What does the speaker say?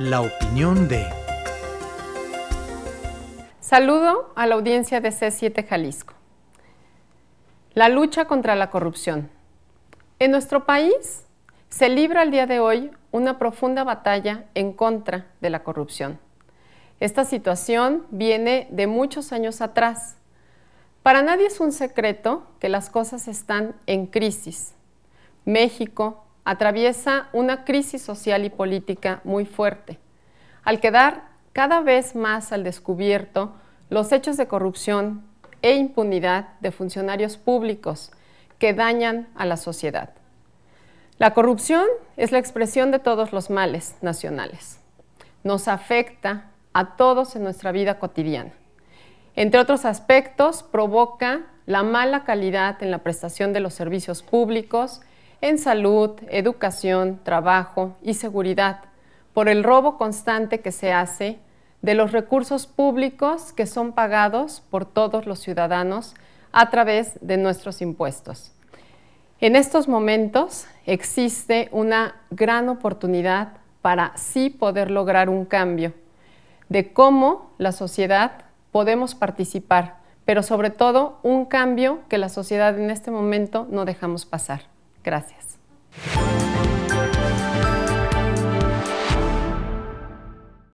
la opinión de... Saludo a la audiencia de C7 Jalisco. La lucha contra la corrupción. En nuestro país se libra al día de hoy una profunda batalla en contra de la corrupción. Esta situación viene de muchos años atrás. Para nadie es un secreto que las cosas están en crisis. México, atraviesa una crisis social y política muy fuerte, al quedar cada vez más al descubierto los hechos de corrupción e impunidad de funcionarios públicos que dañan a la sociedad. La corrupción es la expresión de todos los males nacionales. Nos afecta a todos en nuestra vida cotidiana. Entre otros aspectos, provoca la mala calidad en la prestación de los servicios públicos, en salud, educación, trabajo y seguridad por el robo constante que se hace de los recursos públicos que son pagados por todos los ciudadanos a través de nuestros impuestos. En estos momentos existe una gran oportunidad para sí poder lograr un cambio de cómo la sociedad podemos participar, pero sobre todo un cambio que la sociedad en este momento no dejamos pasar. Gracias.